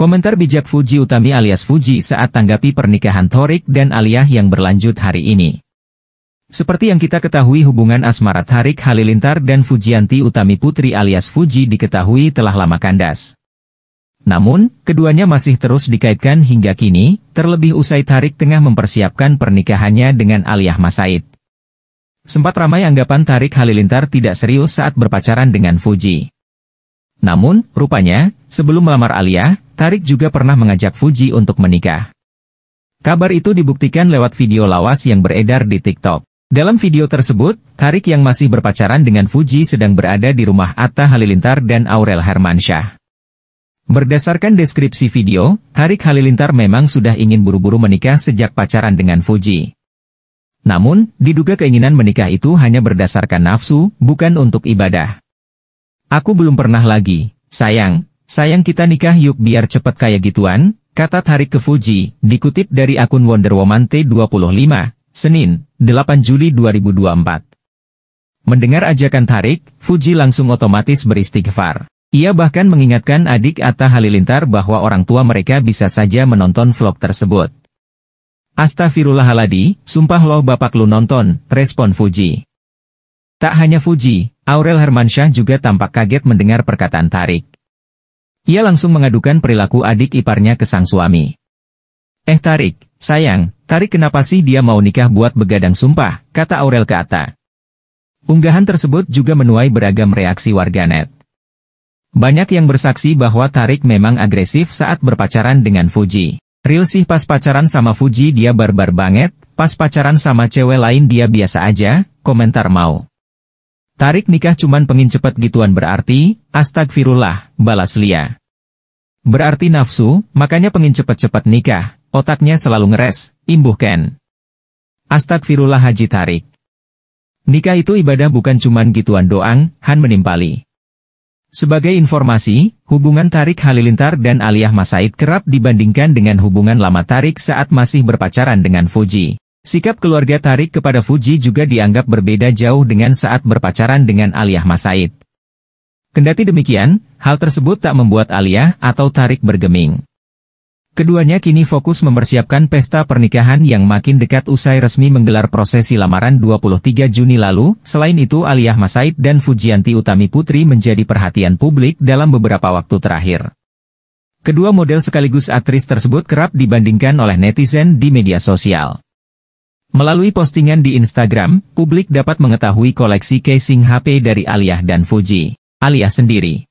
Komentar bijak Fuji Utami alias Fuji saat tanggapi pernikahan Torik dan Aliyah yang berlanjut hari ini. Seperti yang kita ketahui hubungan asmara Tarik Halilintar dan Fujianti Utami Putri alias Fuji diketahui telah lama kandas. Namun, keduanya masih terus dikaitkan hingga kini, terlebih usai Tarik tengah mempersiapkan pernikahannya dengan Aliyah Masaid. Sempat ramai anggapan Tarik Halilintar tidak serius saat berpacaran dengan Fuji. Namun, rupanya, sebelum melamar Aliyah, Tarik juga pernah mengajak Fuji untuk menikah. Kabar itu dibuktikan lewat video lawas yang beredar di TikTok. Dalam video tersebut, Tarik yang masih berpacaran dengan Fuji sedang berada di rumah Atta Halilintar dan Aurel Hermansyah. Berdasarkan deskripsi video, Tarik Halilintar memang sudah ingin buru-buru menikah sejak pacaran dengan Fuji. Namun, diduga keinginan menikah itu hanya berdasarkan nafsu, bukan untuk ibadah. Aku belum pernah lagi, sayang, Sayang kita nikah yuk biar cepet kayak gituan, kata Tarik ke Fuji, dikutip dari akun Wonder Woman T25, Senin, 8 Juli 2024. Mendengar ajakan Tarik, Fuji langsung otomatis beristighfar. Ia bahkan mengingatkan adik Atta Halilintar bahwa orang tua mereka bisa saja menonton vlog tersebut. Astagfirullahaladzim, sumpah loh bapak lu nonton, respon Fuji. Tak hanya Fuji, Aurel Hermansyah juga tampak kaget mendengar perkataan Tarik. Ia langsung mengadukan perilaku adik iparnya ke sang suami. Eh Tarik, sayang, Tarik kenapa sih dia mau nikah buat begadang sumpah, kata Aurel ke Atta. Unggahan tersebut juga menuai beragam reaksi warganet. Banyak yang bersaksi bahwa Tarik memang agresif saat berpacaran dengan Fuji. Real sih pas pacaran sama Fuji dia barbar banget, pas pacaran sama cewek lain dia biasa aja, komentar mau. Tarik nikah cuman pengin cepet gituan berarti, astagfirullah, balas Lia. Berarti nafsu, makanya pengin cepat-cepat nikah, otaknya selalu ngeres, Imbuh Ken. Astagfirullah Haji Tarik. Nikah itu ibadah bukan cuman gituan doang, Han menimpali. Sebagai informasi, hubungan Tarik Halilintar dan Aliyah Masaid kerap dibandingkan dengan hubungan lama Tarik saat masih berpacaran dengan Fuji. Sikap keluarga Tarik kepada Fuji juga dianggap berbeda jauh dengan saat berpacaran dengan Aliyah Masaid. Kendati demikian, hal tersebut tak membuat Alia atau Tarik bergeming. Keduanya kini fokus mempersiapkan pesta pernikahan yang makin dekat usai resmi menggelar prosesi lamaran 23 Juni lalu. Selain itu Aliyah Masaid dan Fujianti Utami Putri menjadi perhatian publik dalam beberapa waktu terakhir. Kedua model sekaligus aktris tersebut kerap dibandingkan oleh netizen di media sosial. Melalui postingan di Instagram, publik dapat mengetahui koleksi casing HP dari Aliyah dan Fuji alias sendiri.